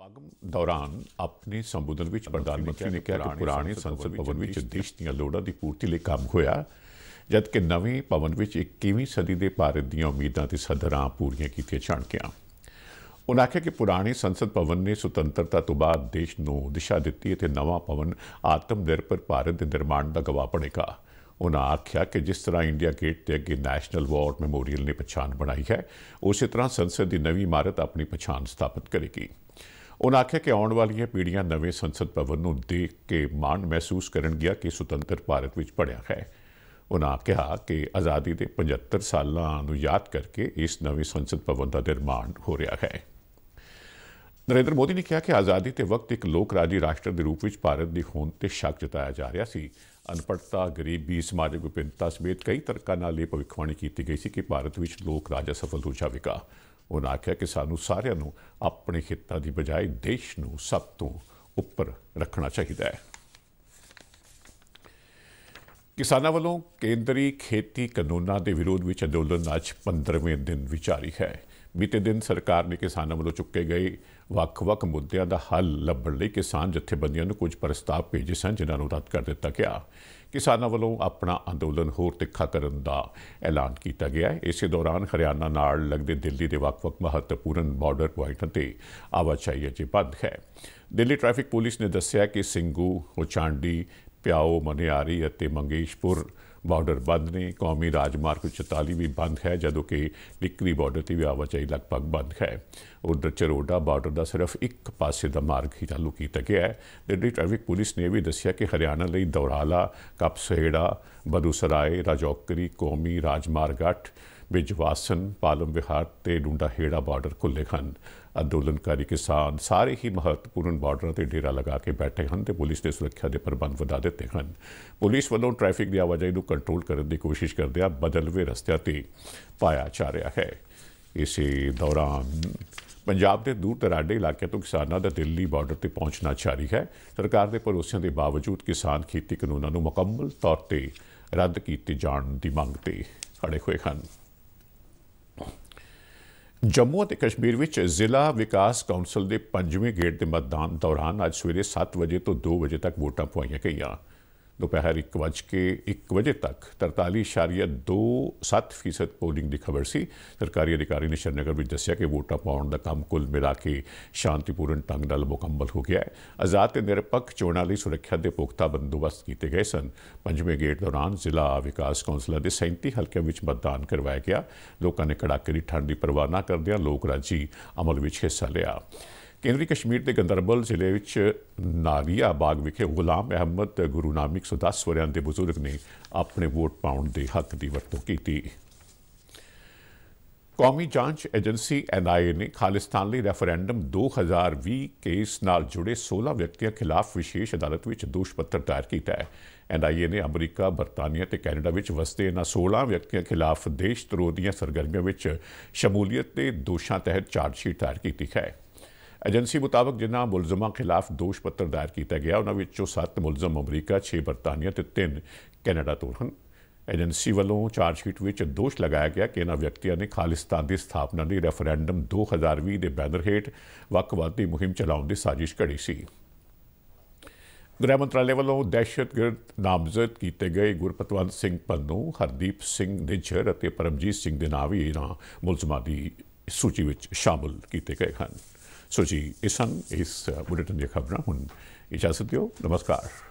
ਸਮਾਗਮ ਦੌਰਾਨ ਆਪਣੇ ਸੰਬੋਧਨ ਵਿੱਚ ਪ੍ਰਧਾਨ ਮੰਤਰੀ ਨੇ ਕਿਹਾ ਕਿ ਪੁਰਾਣੇ ਸੰਸਦ ਭਵਨ ਵਿੱਚ ਦੇਸ਼ ਦੀਆਂ ਲੋੜਾਂ ਦੀ ਪੂਰਤੀ ਲਈ ਕੰਮ ਹੋਇਆ ਜਦਕਿ ਨਵੇਂ ਭਵਨ ਵਿੱਚ 21ਵੀਂ ਸਦੀ ਦੇ ਭਾਰਤ ਦੀਆਂ ਉਮੀਦਾਂ ਤੇ ਸਦਰਾਂ ਪੂਰੀਆਂ ਕੀਤੀਆਂ ਜਾਣ ਗਿਆ ਉਹਨਾਂ ਆਖਿਆ ਕਿ ਪੁਰਾਣੇ ਸੰਸਦ ਭਵਨ ਨੇ ਸੁਤੰਤਰਤਾ ਤੋਂ ਬਾਅਦ ਦੇਸ਼ ਨੂੰ ਦਿਸ਼ਾ ਦਿੱਤੀ ਅਤੇ ਨਵਾਂ ਭਵਨ ਆਤਮ ਨਿਰਭਰ ਭਾਰਤ ਦੇ ਨਿਰਮਾਣ ਦਾ ਗਵਾਹ ਬਣੇਗਾ ਉਹਨਾਂ ਆਖਿਆ ਕਿ ਜਿਸ ਤਰ੍ਹਾਂ ਇੰਡੀਆ ਗੇਟ ਤੇ ਅੱਗੇ ਨੈਸ਼ਨਲ ਵਾਰ ਮੈਮੋਰੀਅਲ ਨੇ ਪਛਾਣ ਬਣਾਈ ਹੈ ਉਸੇ ਤਰ੍ਹਾਂ ਸੰਸਦ ਦੀ ਨਵੀਂ ਇਮਾਰਤ ਆਪਣੀ ਪਛਾਣ ਸਥਾਪਿਤ ਕਰੇਗੀ ਉਹਨਾਂ ਆਖਿਆ ਕਿ ਆਉਣ ਵਾਲੀਆਂ ਪੀੜ੍ਹੀਆਂ ਨਵੇਂ ਸੰਸਦ ਭਵਨ ਨੂੰ ਦੇਖ ਕੇ ਮਾਣ ਮਹਿਸੂਸ ਕਰਨਗੀਆਂ ਕਿ ਸੁਤੰਤਰ ਭਾਰਤ ਵਿੱਚ ਪੜਿਆ ਹੈ ਉਹਨਾਂ ਆਖਿਆ ਕਿ ਆਜ਼ਾਦੀ ਦੇ 75 ਸਾਲਾਂ ਨੂੰ ਯਾਦ ਕਰਕੇ ਇਸ ਨਵੇਂ ਸੰਸਦ ਭਵਨ ਦਾ ਨਿਰਮਾਣ ਹੋ ਰਿਹਾ ਹੈ ਨਰਿੰਦਰ ਮੋਦੀ ਨੇ ਕਿਹਾ ਕਿ ਆਜ਼ਾਦੀ ਤੇ ਵਕਤ ਇੱਕ ਲੋਕ ਰਾਜੀ ਰਾਸ਼ਟਰ ਦੇ ਰੂਪ ਵਿੱਚ ਭਾਰਤ ਦੀ ਹੋਂਦ ਤੇ ਸ਼ੱਕ ਜਤਾਇਆ ਜਾ ਰਿਹਾ ਸੀ ਅਨਪੜਤਾ ਗਰੀਬੀ ਸਮਾਜਿਕ ਵਿਭਿੰਨਤਾ ਸਮੇਤ ਕਈ ਤਰ੍ਹਾਂ ਨਾਲ ਇਹ ਭਵਿੱਖਬਾਣੀ ਕੀਤੀ ਗਈ ਸੀ ਕਿ ਭਾਰਤ ਵਿੱਚ ਲੋਕ ਰਾਜ ਅਸਫਲ ਹੋ ਜਾਵੇਗਾ ਉਹਨਾਂ ਆਖਿਆ ਕਿ ਸਾਨੂੰ ਸਾਰਿਆਂ ਨੂੰ ਆਪਣੇ ਖੇਤਾਂ ਦੀ ਬਜਾਏ ਦੇਸ਼ ਨੂੰ ਸਭ ਤੋਂ ਉੱਪਰ ਰੱਖਣਾ ਚਾਹੀਦਾ ਹੈ ਕਿਸਾਨਾਂ ਵੱਲੋਂ ਕੇਂਦਰੀ ਖੇਤੀ ਕਾਨੂੰਨਾਂ ਦੇ ਵਿਰੋਧ ਵਿੱਚ ਅੰਦੋਲਨ ਅੱਜ 15ਵੇਂ ਦਿਨ ਵਿਚਾਰੀ ਹੈ ਬੀਤੇ ਦਿਨ ਸਰਕਾਰ ਨੇ ਕਿਸਾਨਾਂ ਵੱਲੋਂ ਚੁੱਕੇ ਗਏ ਵੱਖ-ਵੱਖ ਮੁੱਦਿਆਂ ਦਾ ਹੱਲ ਲੱਭਣ ਲਈ ਕਿਸਾਨ ਜਥੇਬੰਦੀਆਂ ਨੂੰ ਕੁਝ ਪ੍ਰਸਤਾਵ ਭੇਜੇ ਸਨ ਜਿਨ੍ਹਾਂ ਨੂੰ ਰੱਦ ਕਰ ਦਿੱਤਾ ਗਿਆ ਕਿਸਾਨਾਂ ਵੱਲੋਂ ਆਪਣਾ ਅੰਦੋਲਨ ਹੋਰ ਤਿੱਖਾ ਕਰਨ ਦਾ ਐਲਾਨ ਕੀਤਾ ਗਿਆ ਇਸੇ ਦੌਰਾਨ ਹਰਿਆਣਾ ਨਾਲ ਲੱਗਦੇ ਦਿੱਲੀ ਦੇ ਵੱਖ-ਵੱਖ ਮਹੱਤਵਪੂਰਨ ਬਾਰਡਰ ਪੁਆਇੰਟਾਂ ਤੇ ਆਵਾਜਾਈ ਅਜੇ ਬੰਦ ਹੈ ਦਿੱਲੀ ਟ੍ਰੈਫਿਕ ਪੁਲਿਸ ਨੇ ਦੱਸਿਆ ਕਿ ਸਿੰਘੂ ਹੋਚਾਂਡੀ ਪਿਆਓ ਮਨਿਆਰੀ ਅਤੇ ਮੰਗੇਸ਼ਪੁਰ ਬਾਰਡਰ ਬੰਦ ਨੇ ਕੌਮੀ ਰਾਜਮਾਰਗ 44 ਵੀ ਬੰਦ ਹੈ ਜਦੋਂ ਕਿ ਟਿੱਕਰੀ ਬਾਰਡਰ ਤੇ ਵੀ ਆਵਾਜਾਈ ਲਗਭਗ ਬੰਦ ਹੈ ਉਧਰ ਚਰੋਡਾ ਬਾਰਡਰ ਦਾ ਸਿਰਫ ਇੱਕ ਪਾਸੇ ਦਾ ਮਾਰਗ ਹੀ ਚਾਲੂ ਕੀਤਾ ਗਿਆ ਹੈ ਦਿੱਲੀ ਟ੍ਰੈਫਿਕ ਪੁਲਿਸ ਨੇ ਵੀ ਦੱਸਿਆ ਕਿ ਹਰਿਆਣਾ ਲਈ ਦੌਰਾਲਾ ਕਪਸੇੜਾ ਬਦੂਸਰਾਏ ਰਾਜੌਕਰੀ ਕੌਮੀ ਰਾਜਮਾਰਗ 8 ਵਿਜਵਾਸਨ ਪਾਲਮ ਵਿਹਾਰ ਤੇ ਡੁੰਡਾ ਹੇੜਾ ਬਾਰਡਰ ਖੁੱਲੇ ਹਨ ਅੰਦੋਲਨਕਾਰੀ ਕਿਸਾਨ ਸਾਰੇ ਹੀ ਮਹੱਤਵਪੂਰਨ ਬਾਰਡਰਾਂ ਤੇ ਡੇਰਾ ਲਗਾ ਕੇ ਬੈਠੇ ਹਨ ਤੇ ਪੁਲਿਸ ਨੇ ਸੁਰੱਖਿਆ ਦੇ ਪ੍ਰਬੰਧ ਵਧਾ ਦਿੱਤੇ ਹਨ ਪੁਲਿਸ ਵੱਲੋਂ ਟ੍ਰੈਫਿਕ ਦੀ ਆਵਾਜਾਈ ਨੂੰ ਕੰਟਰੋਲ ਕਰਨ ਦੀ ਕੋਸ਼ਿਸ਼ ਕਰਦੇ ਆ ਬਦਲਵੇਂ ਰਸਤਿਆਂ ਤੇ ਪਾਇਆ ਜਾ ਰਿਹਾ ਹੈ ਇਸੇ ਦੌਰਾਨ ਪੰਜਾਬ ਦੇ ਦੂਰ ਦਰਾਡੇ ਇਲਾਕਿਆਂ ਤੋਂ ਕਿਸਾਨਾਂ ਦਾ ਦਿੱਲੀ ਬਾਰਡਰ ਤੇ ਪਹੁੰਚਣਾ ਚਾਰੀ ਹੈ ਸਰਕਾਰ ਦੇ ਭਰੋਸਿਆਂ ਦੇ ਬਾਵਜੂਦ ਕਿਸਾਨ ਖੇਤੀ ਕਾਨੂੰਨਾਂ ਨੂੰ ਮੁਕੰਮਲ ਤੌਰ ਤੇ ਰੱਦ ਕੀਤੇ ਜਾਣ ਦੀ ਮੰਗ ਤੇ ਖੜੇ ਹੋਏ ਹਨ ਜੰਮੂ ਅਤੇ ਕਸ਼ਮੀਰ ਵਿੱਚ ਜ਼ਿਲ੍ਹਾ ਵਿਕਾਸ ਕੌਂਸਲ ਦੇ 5ਵੇਂ ਗੇੜ ਦੇ ਮਤਦਾਨ ਦੌਰਾਨ ਅੱਜ ਸਵੇਰੇ 7 ਵਜੇ ਤੋਂ 2 ਵਜੇ ਤੱਕ ਵੋਟਾਂ ਪਵਾਈਆਂ ਗਈਆਂ ਦੁਪਹਿਰ 1:00 ਵਜੇ के एक ਵਜੇ ਤੱਕ 43.27% ਫੀਸਦ ਪੋਲਿੰਗ ਦੀ ਖਬਰ ਸੀ ਸਰਕਾਰੀ ਅਧਿਕਾਰੀ ਨੇ ਸ਼ਰਨਗਰ ਵਿੱਚ ਦੱਸਿਆ ਕਿ ਵੋਟਾਂ ਪਾਉਣ ਦਾ ਕੰਮ ਕੁੱਲ ਮਿਲਾ ਕੇ ਸ਼ਾਂਤੀਪੂਰਨ ਢੰਗ ਨਾਲ ਮੁਕੰਮਲ ਹੋ ਗਿਆ ਹੈ ਆਜ਼ਾਦ ਤੇ ਨਿਰਪੱਖ ਚੋਣਾਂ ਲਈ ਸੁਰੱਖਿਆ ਦੇ ਪੁਖਤਾ ਬੰਦੋਬਸਤ ਕੀਤੇ ਗਏ ਸਨ ਪੰਜਵੇਂ ਗੇਟ ਦੌਰਾਨ ਜ਼ਿਲ੍ਹਾ ਵਿਕਾਸ ਕੌਂਸਲ ਦੇ 37 ਹਲਕਿਆਂ ਵਿੱਚ ਮਤਦਾਨ ਕਰਵਾਇਆ ਗਿਆ ਲੋਕਾਂ ਨੇ ਕੜਾਕੇ ਦੀ ਠੰਡ ਦੀ ਪਰਵਾਹ ਨਾ ਕਰਦਿਆਂ ਲੋਕ ਰਾਜੀ ਅਮਲ ਵਿੱਚ ਹਿੱਸਾ ਲਿਆ ਕੇਂਦਰੀ ਕਸ਼ਮੀਰ ਦੇ ਗੰਦਰਬਲ ਜ਼ਿਲ੍ਹੇ ਵਿੱਚ ਨਾਰੀਆ ਬਾਗ ਵਿਖੇ ਗੁਲਾਮ ਅਹਿਮਦ ਗੁਰੂ ਨਾਮਿਕ 110 ਵਰਿਆਂ ਦੇ ਬਜ਼ੁਰਗ ਨੇ ਆਪਣੇ ਵੋਟ ਪਾਉਣ ਦੇ ਹੱਕ ਦੀ ਵਰਤੋਂ ਕੀਤੀ ਕੌਮੀ ਜਾਂਚ ਏਜੰਸੀ ਐਨਆਈਏ ਨੇ ਖਾਲਿਸਤਾਨ ਲਈ ਰੈਫਰੈਂਡਮ 2020 ਕੇਸ ਨਾਲ ਜੁੜੇ 16 ਵਿਅਕਤੀਆਂ ਖਿਲਾਫ ਵਿਸ਼ੇਸ਼ ਅਦਾਲਤ ਵਿੱਚ ਦੋਸ਼ ਪੱਤਰ ਦਾਇਰ ਕੀਤਾ ਹੈ ਐਨਆਈਏ ਨੇ ਅਮਰੀਕਾ, ਬਰਤਾਨੀਆ ਤੇ ਕੈਨੇਡਾ ਵਿੱਚ ਵਸਦੇ ਇਹਨਾਂ 16 ਵਿਅਕਤੀਆਂ ਖਿਲਾਫ ਦੇਸ਼ ਤਰੋਦੀਆਂ ਸਰਗਰਮੀਆਂ ਵਿੱਚ ਸ਼ਮੂਲੀਅਤ ਦੇ ਦੋਸ਼ਾਂ ਤਹਿਤ ਚਾਰਜਸ਼ੀਟ ਦਾਇਰ ਕੀਤੀ ਹੈ। ਏਜੰਸੀ ਮੁਤਾਬਕ ਜਿਨ੍ਹਾਂ ਮੁਲਜ਼ਮਾਂ ਖਿਲਾਫ ਦੋਸ਼ ਪੱਤਰ ਦਾਇਰ ਕੀਤਾ ਗਿਆ ਉਹਨਾਂ ਵਿੱਚੋਂ 7 ਮੁਲਜ਼ਮ ਅਮਰੀਕਾ 6 ਬਰਤਾਨੀਆ ਤੇ 3 ਕੈਨੇਡਾ ਤੋਂ ਹਨ ਏਜੰਸੀ ਵੱਲੋਂ ਚਾਰਜਸ਼ੀਟ ਵਿੱਚ ਦੋਸ਼ ਲਗਾਇਆ ਗਿਆ ਕਿ ਇਹਨਾਂ ਵਿਅਕਤੀਆਂ ਨੇ ਖਾਲਿਸਤਾਨ ਦੀ ਸਥਾਪਨਾ ਲਈ ਰੈਫਰੈਂਡਮ 2020 ਦੇ ਬੈਨਰ ਹੇਠ ਵਕਵਾਦੀ ਮੁਹਿੰਮ ਚਲਾਉਣ ਦੀ ਸਾਜ਼ਿਸ਼ ਘੜੀ ਸੀ। ਗ੍ਰਹਿ ਮੰਤਰਾਲੇ ਵੱਲੋਂ ਦਹਿਸ਼ਤਗਰਦ ਨਾਮਜ਼ਦ ਕੀਤੇ ਗਏ ਗੁਰਪਤਵੰਤ ਸਿੰਘ ਪੰਨੂ, ਹਰਦੀਪ ਸਿੰਘ ਨਿੱਜਰ ਅਤੇ ਪਰਮਜੀਤ ਸਿੰਘ ਦੇ ਨਾਂ ਵੀ ਇਹਨਾਂ ਮੁਲਜ਼ਮਾਂ ਦੀ ਸੂਚੀ ਵਿੱਚ ਸ਼ਾਮਲ ਕੀਤੇ ਗਏ ਹਨ। ਸੋ ਜੀ ਇਸਨ ਇਸ ਬੁਲੇਟਿਨ ਦੀ ਖਬਰਾਂ ਹੁਣ ਇਜਾਜ਼ਤ ਦਿਓ ਨਮਸਕਾਰ